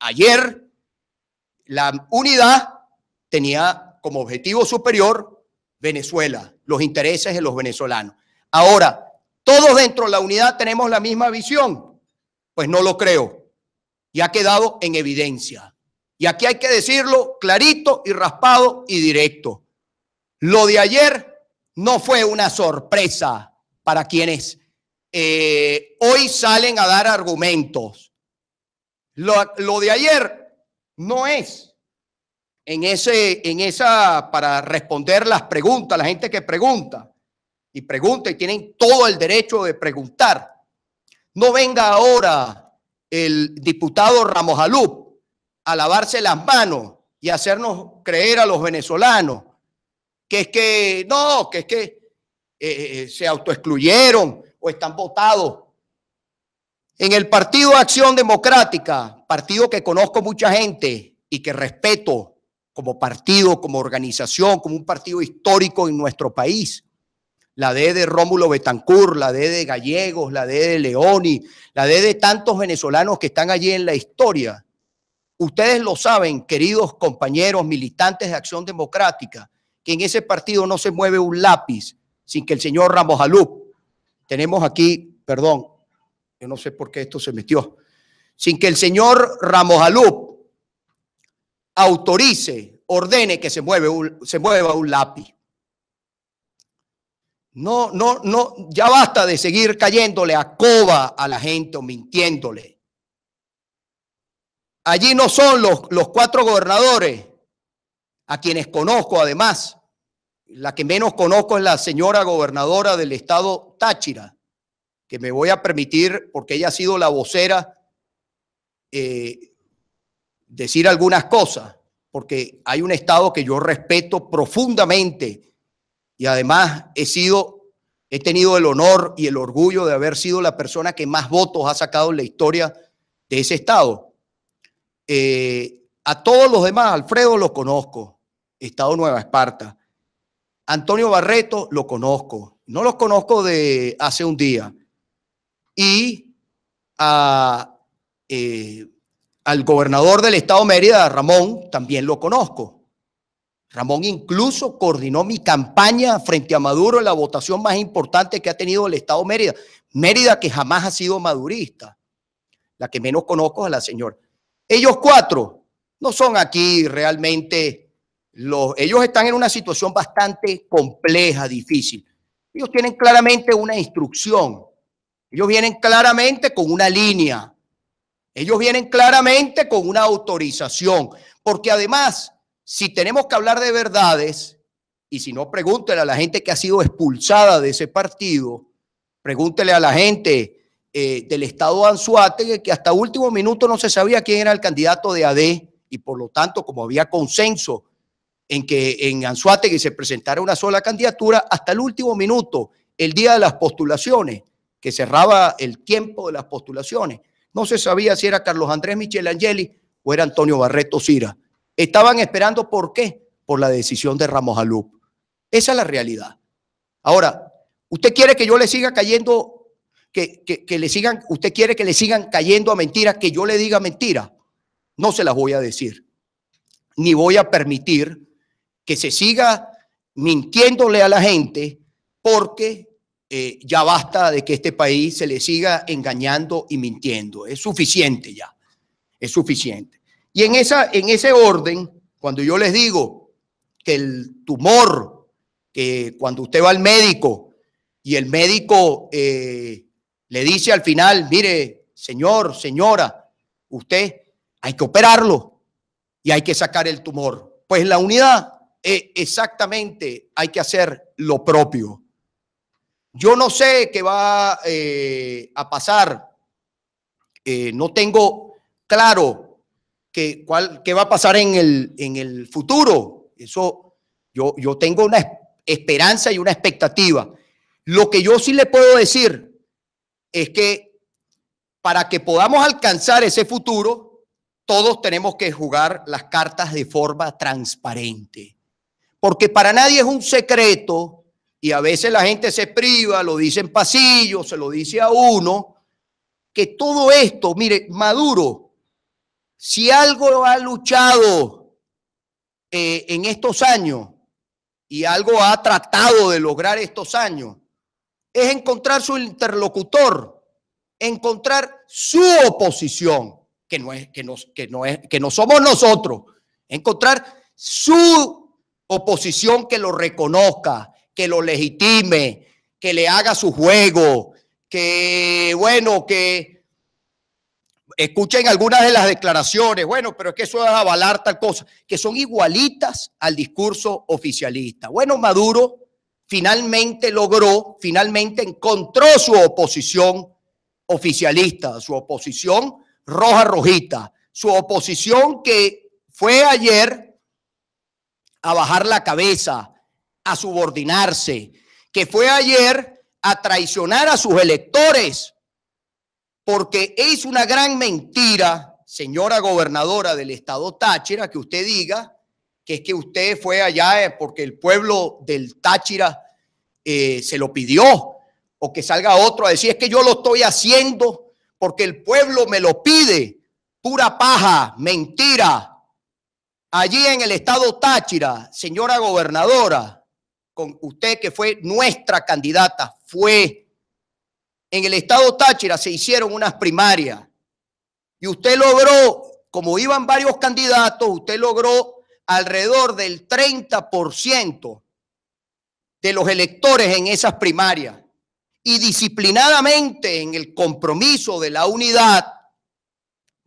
ayer, la unidad tenía como objetivo superior Venezuela, los intereses de los venezolanos. Ahora, todos dentro de la unidad tenemos la misma visión. Pues no lo creo. Y ha quedado en evidencia. Y aquí hay que decirlo clarito y raspado y directo. Lo de ayer no fue una sorpresa para quienes eh, hoy salen a dar argumentos lo, de ayer no es. En, ese, en esa, para responder las preguntas, la gente que pregunta y pregunta y tienen todo el derecho de preguntar. No venga ahora el diputado Ramos Alup a lavarse las manos y hacernos creer a los venezolanos que es que no, que es que eh, eh, eh se autoexcluyeron o están votados en el Partido Acción Democrática, partido que conozco mucha gente y que respeto como partido, como organización, como un partido histórico en nuestro país. La D de Rómulo Betancourt, la D de Gallegos, la D de Leoni, la D de tantos venezolanos que están allí en la historia. Ustedes lo saben, queridos compañeros militantes de Acción Democrática, que en ese partido no se mueve un lápiz sin que el señor Ramos Alú tenemos aquí, perdón, yo no sé por qué esto se metió. Sin que el señor Ramos Alup autorice, ordene que se, se mueva un lápiz. No, no, no, ya basta de seguir cayéndole a coba a la gente o mintiéndole. Allí no son los, los cuatro gobernadores, a quienes conozco además. La que menos conozco es la señora gobernadora del estado Táchira, que me voy a permitir, porque ella ha sido la vocera, eh, decir algunas cosas, porque hay un Estado que yo respeto profundamente y además he sido, he tenido el honor y el orgullo de haber sido la persona que más votos ha sacado en la historia de ese Estado. Eh, a todos los demás, Alfredo lo conozco, Estado Nueva Esparta. Antonio Barreto lo conozco, no los conozco de hace un día y eh, al gobernador del estado Mérida, Ramón, también lo conozco. Ramón incluso coordinó mi campaña frente a Maduro en la votación más importante que ha tenido el estado Mérida. Mérida que jamás ha sido madurista. La que menos conozco es a la señora. Ellos cuatro no son aquí realmente los, ellos están en una situación bastante compleja, difícil. Ellos tienen claramente una instrucción ellos vienen claramente con una línea. Ellos vienen claramente con una autorización. Porque además, si tenemos que hablar de verdades, y si no, pregúntele a la gente que ha sido expulsada de ese partido, pregúntele a la gente eh, del estado de que hasta último minuto no se sabía quién era el candidato de AD, y por lo tanto, como había consenso en que en Anzuategui se presentara una sola candidatura, hasta el último minuto, el día de las postulaciones, que cerraba el tiempo de las postulaciones. No se sabía si era Carlos Andrés Michelangeli o era Antonio Barreto Sira. Estaban esperando por qué? Por la decisión de Ramos Alup. Esa es la realidad. Ahora, usted quiere que yo le siga cayendo, que, que le sigan, usted quiere que le sigan cayendo a mentiras, que yo le diga mentiras. No se las voy a decir. Ni voy a permitir que se siga mintiéndole a la gente porque eh, ya basta de que este país se le siga engañando y mintiendo. Es suficiente ya. Es suficiente. Y en, esa, en ese orden, cuando yo les digo que el tumor, que cuando usted va al médico y el médico eh, le dice al final, mire, señor, señora, usted hay que operarlo y hay que sacar el tumor. Pues la unidad, eh, exactamente, hay que hacer lo propio yo no sé qué va eh, a pasar. Eh, no tengo claro qué, cuál, qué va a pasar en el, en el futuro. Eso, yo, yo tengo una esperanza y una expectativa. Lo que yo sí le puedo decir es que para que podamos alcanzar ese futuro, todos tenemos que jugar las cartas de forma transparente. Porque para nadie es un secreto y a veces la gente se priva, lo dice en pasillo, se lo dice a uno, que todo esto, mire, Maduro, si algo ha luchado eh, en estos años y algo ha tratado de lograr estos años, es encontrar su interlocutor, encontrar su oposición, que no es que que no es que no somos nosotros, encontrar su oposición que lo reconozca, que lo legitime, que le haga su juego, que, bueno, que escuchen algunas de las declaraciones, bueno, pero es que eso es avalar tal cosa, que son igualitas al discurso oficialista. Bueno, Maduro finalmente logró, finalmente encontró su oposición oficialista, su oposición roja rojita, su oposición que fue ayer a bajar la cabeza, a subordinarse, que fue ayer a traicionar a sus electores, porque es una gran mentira, señora gobernadora del estado Táchira, que usted diga que es que usted fue allá eh, porque el pueblo del Táchira eh, se lo pidió, o que salga otro a decir, es que yo lo estoy haciendo porque el pueblo me lo pide, pura paja, mentira. Allí en el estado Táchira, señora gobernadora, con usted que fue nuestra candidata, fue en el estado Táchira se hicieron unas primarias y usted logró, como iban varios candidatos, usted logró alrededor del 30% de los electores en esas primarias. Y disciplinadamente en el compromiso de la unidad,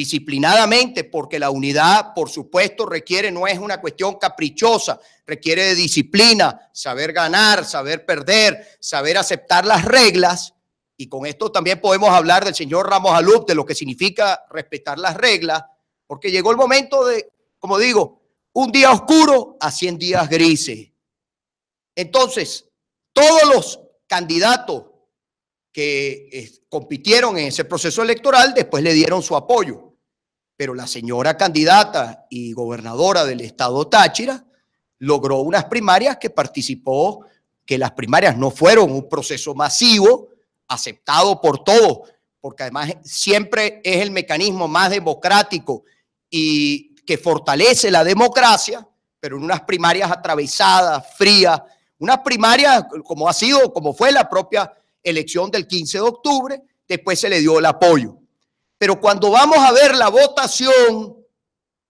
disciplinadamente, porque la unidad, por supuesto, requiere, no es una cuestión caprichosa, requiere de disciplina, saber ganar, saber perder, saber aceptar las reglas. Y con esto también podemos hablar del señor Ramos Alup, de lo que significa respetar las reglas, porque llegó el momento de, como digo, un día oscuro a 100 días grises. Entonces, todos los candidatos que eh, compitieron en ese proceso electoral después le dieron su apoyo pero la señora candidata y gobernadora del estado Táchira logró unas primarias que participó, que las primarias no fueron un proceso masivo aceptado por todos, porque además siempre es el mecanismo más democrático y que fortalece la democracia, pero en unas primarias atravesadas, frías, unas primarias como ha sido, como fue la propia elección del 15 de octubre, después se le dio el apoyo. Pero cuando vamos a ver la votación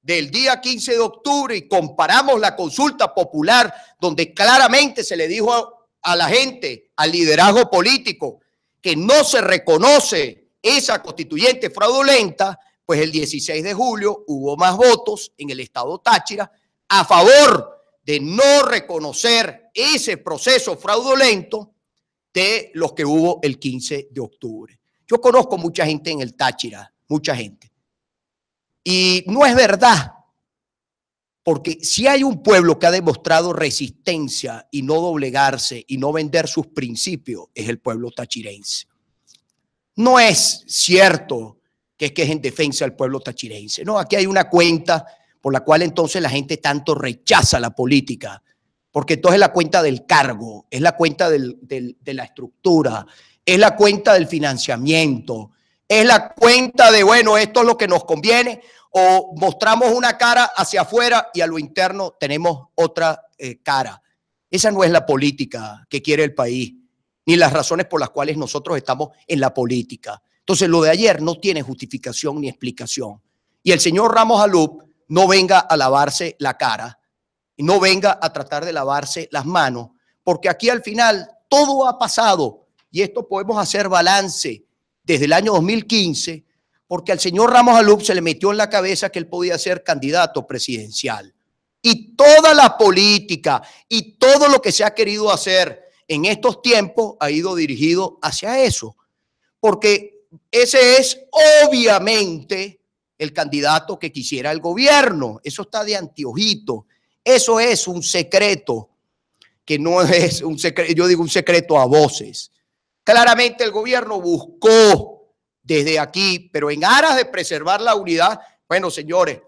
del día 15 de octubre y comparamos la consulta popular, donde claramente se le dijo a, la gente, al liderazgo político, que no se reconoce esa constituyente fraudulenta, pues el 16 de julio hubo más votos en el estado Táchira a favor de no reconocer ese proceso fraudulento de los que hubo el 15 de octubre. Yo conozco mucha gente en el Táchira, mucha gente. Y no es verdad, porque si hay un pueblo que ha demostrado resistencia y no doblegarse y no vender sus principios, es el pueblo tachirense. No es cierto que es que es en defensa del pueblo tachirense. No, aquí hay una cuenta por la cual entonces la gente tanto rechaza la política, porque entonces es la cuenta del cargo, es la cuenta de la estructura, es la cuenta del financiamiento, es la cuenta de, bueno, esto es lo que nos conviene, o mostramos una cara hacia afuera y a lo interno tenemos otra eh, cara. Esa no es la política que quiere el país, ni las razones por las cuales nosotros estamos en la política. Entonces, lo de ayer no tiene justificación ni explicación. Y el señor Ramos Alup no venga a lavarse la cara, y no venga a tratar de lavarse las manos, porque aquí al final todo ha pasado y esto podemos hacer balance desde el año 2015, porque al señor Ramos Alup se le metió en la cabeza que él podía ser candidato presidencial. Y toda la política y todo lo que se ha querido hacer en estos tiempos ha ido dirigido hacia eso, porque ese es obviamente el candidato que quisiera el gobierno. Eso está de anteojito. Eso es un secreto que no es un secreto, yo digo un secreto a voces. Claramente el gobierno buscó desde aquí, pero en aras de preservar la unidad, bueno, señores,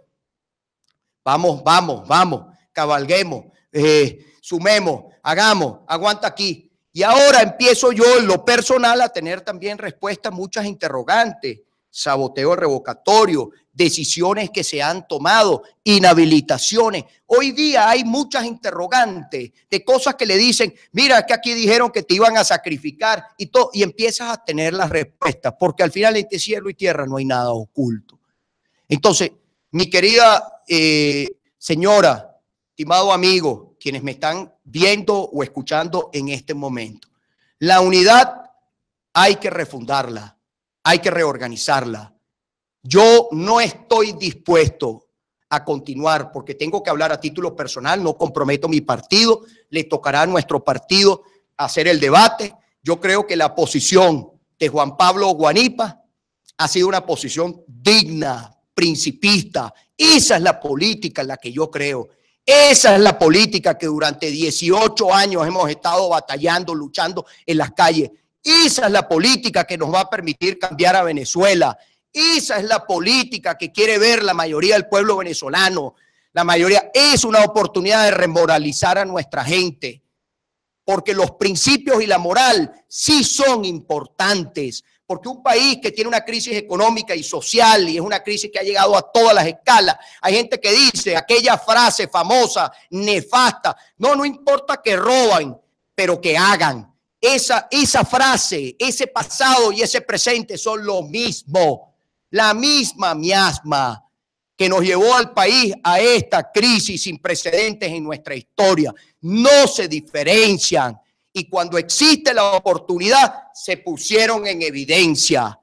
vamos, vamos, vamos, cabalguemos, eh, sumemos, hagamos, aguanta aquí. Y ahora empiezo yo en lo personal a tener también respuestas, muchas interrogantes saboteo revocatorio, decisiones que se han tomado, inhabilitaciones. Hoy día hay muchas interrogantes de cosas que le dicen, mira, que aquí dijeron que te iban a sacrificar y todo, y empiezas a tener las respuestas, porque al final entre cielo y tierra no hay nada oculto. Entonces, mi querida eh, señora, estimado amigo, quienes me están viendo o escuchando en este momento, la unidad hay que refundarla hay que reorganizarla. Yo no estoy dispuesto a continuar porque tengo que hablar a título personal, no comprometo mi partido, le tocará a nuestro partido hacer el debate. Yo creo que la posición de Juan Pablo Guanipa ha sido una posición digna, principista. Esa es la política en la que yo creo. Esa es la política que durante 18 años hemos estado batallando, luchando en las calles. Esa es la política que nos va a permitir cambiar a Venezuela. Esa es la política que quiere ver la mayoría del pueblo venezolano. La mayoría es una oportunidad de remoralizar a nuestra gente, porque los principios y la moral sí son importantes, porque un país que tiene una crisis económica y social y es una crisis que ha llegado a todas las escalas, hay gente que dice aquella frase famosa, nefasta, no, no importa que roban, pero que hagan, esa, frase, ese pasado y ese presente son lo mismo, la misma miasma que nos llevó al país a esta crisis sin precedentes en nuestra historia. No se diferencian y cuando existe la oportunidad se pusieron en evidencia.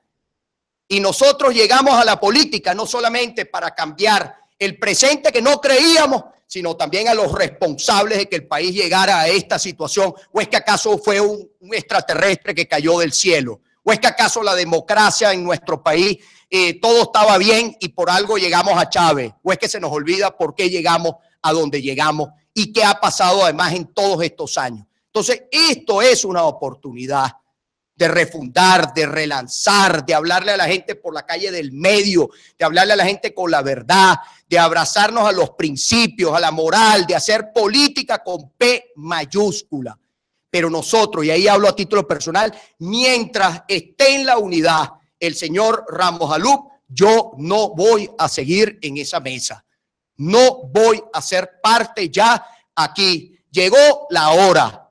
Y nosotros llegamos a la política no solamente para cambiar el presente que no creíamos sino también a los responsables de que el país llegara a esta situación? ¿O es que acaso fue un, extraterrestre que cayó del cielo? ¿O es que acaso la democracia en nuestro país eh, todo estaba bien y por algo llegamos a Chávez? ¿O es que se nos olvida por qué llegamos a donde llegamos y qué ha pasado además en todos estos años? Entonces, esto es una oportunidad de refundar, de relanzar, de hablarle a la gente por la calle del medio, de hablarle a la gente con la verdad, de abrazarnos a los principios, a la moral, de hacer política con P mayúscula. Pero nosotros, y ahí hablo a título personal, mientras esté en la unidad el señor Ramos Alup, yo no voy a seguir en esa mesa. No voy a ser parte ya aquí. Llegó la hora